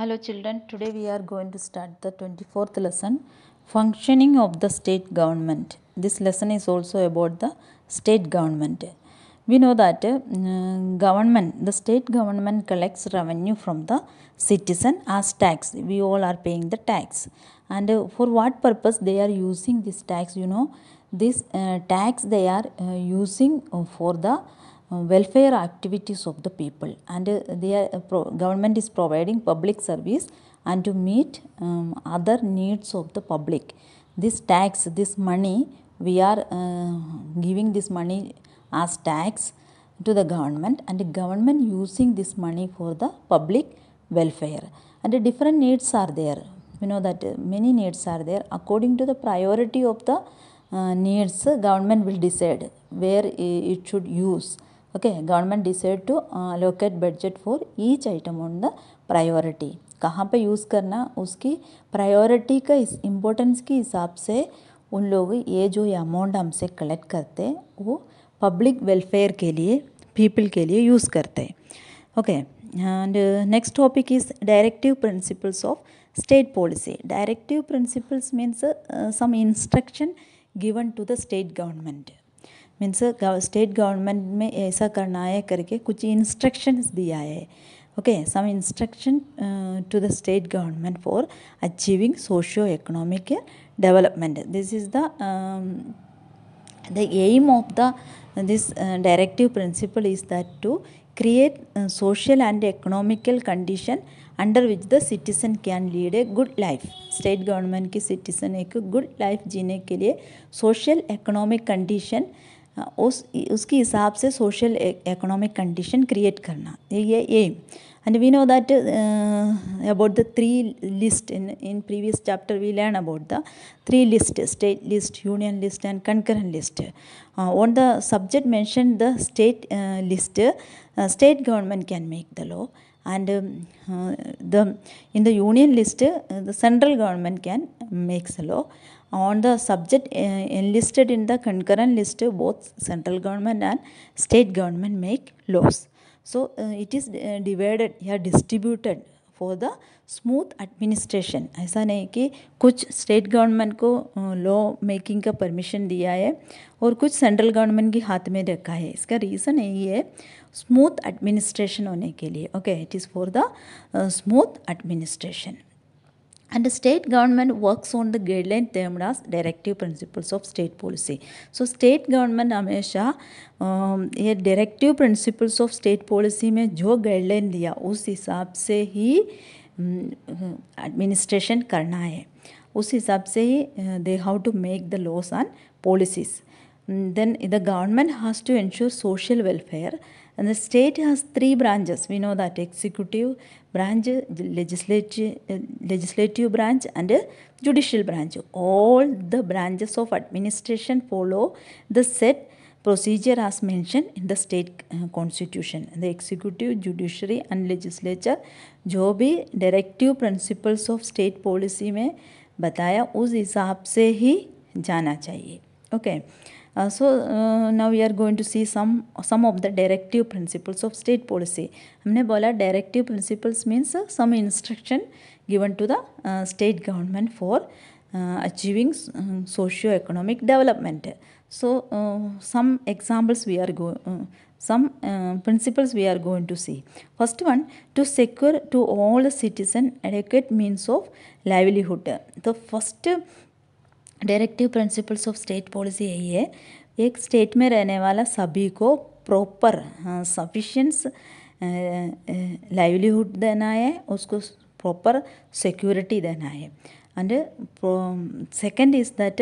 Hello children, today we are going to start the 24th lesson, Functioning of the State Government. This lesson is also about the state government. We know that uh, government, the state government collects revenue from the citizen as tax. We all are paying the tax. And uh, for what purpose they are using this tax, you know, this uh, tax they are uh, using uh, for the uh, welfare activities of the people and uh, their uh, government is providing public service and to meet um, other needs of the public this tax this money we are uh, giving this money as tax to the government and the government using this money for the public welfare and the different needs are there we know that uh, many needs are there according to the priority of the needs government will decide where it should use okay government decide to allocate budget for each item on the priority कहाँ पे use करना उसकी priority का इस importance के हिसाब से उन लोग ये जो अमाउंट हमसे कलेक्ट करते हैं वो पब्लिक वेलफेयर के लिए पीपल के लिए यूज़ करते हैं okay and next topic is directive principles of state policy directive principles means some instruction given to the state government means state government में ऐसा करना है करके कुछ इंस्ट्रक्शन दिया है okay some instruction to the state government for achieving socio economic development this is the aim of the this directive principle is that to create social and economical condition under which the citizen can lead a good life state government की citizen एक good life जीने के लिए social economic condition हाँ, उस उसके हिसाब से सोशल इकोनॉमिक कंडीशन क्रिएट करना ये aim and we know that about the three list in in previous chapter we learn about the three list state list union list and concurrent list on the subject mention the state list state government can make the law and uh, the in the union list uh, the central government can makes on the subject enlisted in the concurrent list both central government and state government make laws so uh, it is uh, divided here distributed for the smooth administration ऐसा नहीं कि कुछ state government को law making का permission दिया है और कुछ सेंट्रल गवर्नमेंट के हाथ में रखा है इसका रीज़न यही है स्मूथ एडमिनिस्ट्रेशन होने के लिए okay it is for the smooth administration And the state government works on the guideline termed as directive principles of state policy. So state government हमेशा ये um, directive principles of state policy में जो guideline दिया उस हिसाब से ही administration करना है उस हिसाब से ही they have to make the laws and policies. Mm, then the government has to ensure social welfare and the state has three branches we know that executive branch, legislative, legislative branch and judicial branch. All the branches of administration follow the set procedure as mentioned in the state constitution. The executive, judiciary and legislature जो भी directive principles of state policy में बताया उस हिसाब से ही जाना चाहिए okay okay. Uh, so uh, now we are going to see some some of the directive principles of state policy. हमने बोला directive principles means uh, some instruction given to the uh, state government for uh, achieving uh, socio-economic development. So uh, some examples we are going. Uh, some uh, principles we are going to see. First one, to secure to all citizen adequate means of livelihood. The first directive principles of state policy यही है एक state में रहने वाला सभी को proper सफिशियंस livelihood देना है उसको प्रॉपर सिक्योरिटी देना है and second is that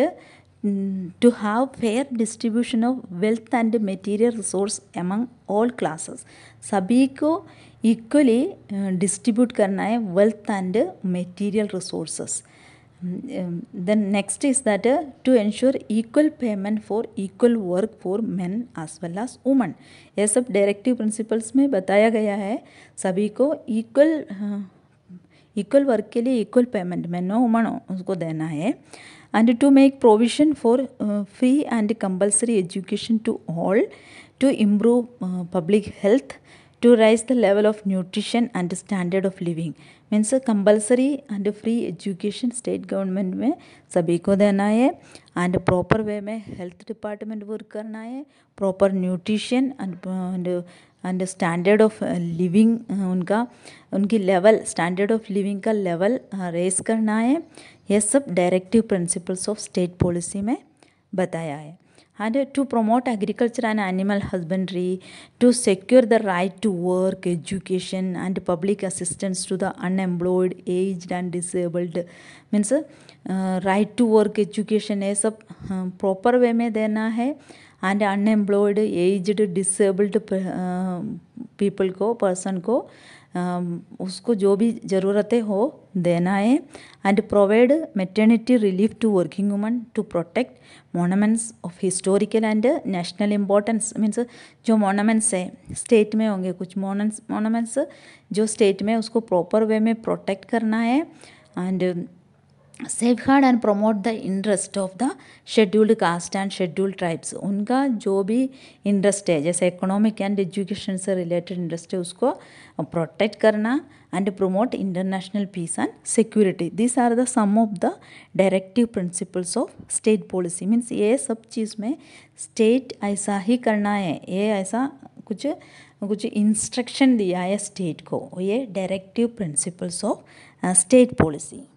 to have fair distribution of wealth and material resource among all classes सभी को इक्वली डिस्ट्रीब्यूट करना है wealth and material resources Um, then next is that uh, to ensure equal payment for equal work for men as well as women ये सब directive principles में बताया गया है सभी को इक्वल इक्वल वर्क के लिए इक्वल पेमेंट मैन हो वुमन हो उसको देना है and to make provision for free and compulsory education to all to improve public health to raise the level of nutrition and standard of living means compulsory and free education state government में सभी को देना है and proper way में health department work करना है proper nutrition and and standard of living उनका उनकी लेवल स्टैंडर्ड ऑफ लिविंग का लेवल रेस करना है ये सब directive principles of state policy में बताया है and to promote agriculture and animal husbandry, to secure the right to work, education, and public assistance to the unemployed, aged, and disabled. Means uh, right to work, education is a uh, proper way mein dena hai and unemployed aged disabled uh, people ko person ko uh, Um, उसको जो भी ज़रूरतें हो देना है and provide maternity relief to working woman to protect monuments of historical and national importance means जो monuments है state में होंगे कुछ मोनमेंट्स मोनमेंट्स जो स्टेट में उसको प्रॉपर वे में प्रोटेक्ट करना है and safeguard and promote the interest of the scheduled caste and scheduled tribes उनका जो भी इंटरेस्ट है जैसे इकोनॉमिक एंड एजुकेशन से रिलेटेड इंटरेस्ट है उसको प्रोटेक्ट करना and promote international peace and security this are the some of the directive principles of state policy means ये सब चीज़ में स्टेट ऐसा ही करना है ये ऐसा कुछ कुछ इंस्ट्रक्शन दिया है स्टेट को ये directive principles of state policy